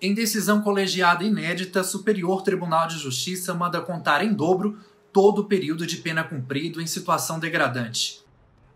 Em decisão colegiada inédita, Superior Tribunal de Justiça manda contar em dobro todo o período de pena cumprido em situação degradante.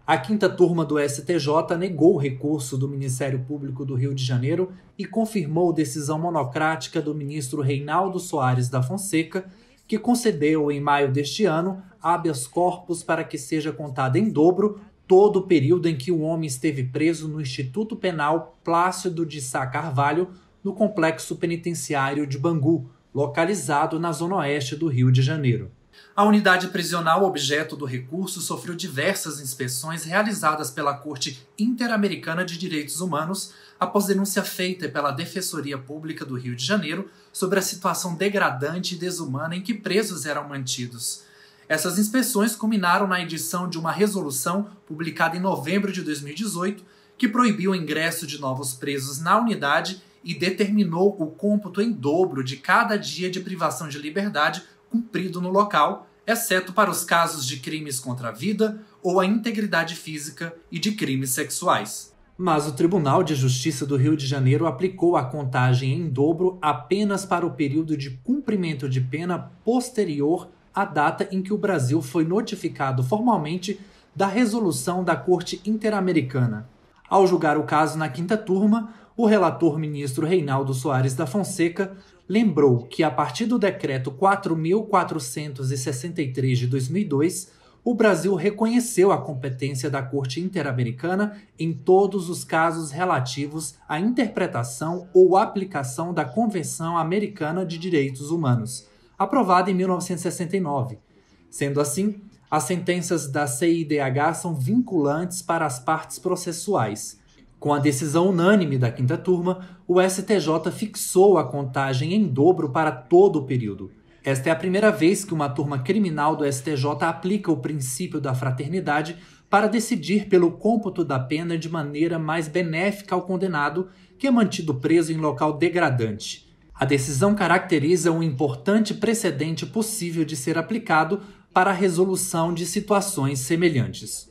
A quinta turma do STJ negou o recurso do Ministério Público do Rio de Janeiro e confirmou decisão monocrática do ministro Reinaldo Soares da Fonseca, que concedeu em maio deste ano habeas corpus para que seja contado em dobro todo o período em que o homem esteve preso no Instituto Penal Plácido de Sá Carvalho no complexo penitenciário de Bangu, localizado na zona oeste do Rio de Janeiro. A unidade prisional objeto do recurso sofreu diversas inspeções realizadas pela Corte Interamericana de Direitos Humanos após denúncia feita pela Defensoria Pública do Rio de Janeiro sobre a situação degradante e desumana em que presos eram mantidos. Essas inspeções culminaram na edição de uma resolução publicada em novembro de 2018 que proibiu o ingresso de novos presos na unidade e determinou o cômputo em dobro de cada dia de privação de liberdade cumprido no local, exceto para os casos de crimes contra a vida ou a integridade física e de crimes sexuais. Mas o Tribunal de Justiça do Rio de Janeiro aplicou a contagem em dobro apenas para o período de cumprimento de pena posterior à data em que o Brasil foi notificado formalmente da resolução da Corte Interamericana. Ao julgar o caso na quinta turma, o relator ministro Reinaldo Soares da Fonseca lembrou que, a partir do decreto 4.463 de 2002, o Brasil reconheceu a competência da Corte Interamericana em todos os casos relativos à interpretação ou aplicação da Convenção Americana de Direitos Humanos, aprovada em 1969 Sendo assim, as sentenças da CIDH são vinculantes para as partes processuais. Com a decisão unânime da quinta turma, o STJ fixou a contagem em dobro para todo o período. Esta é a primeira vez que uma turma criminal do STJ aplica o princípio da fraternidade para decidir pelo cômputo da pena de maneira mais benéfica ao condenado, que é mantido preso em local degradante. A decisão caracteriza um importante precedente possível de ser aplicado para a resolução de situações semelhantes.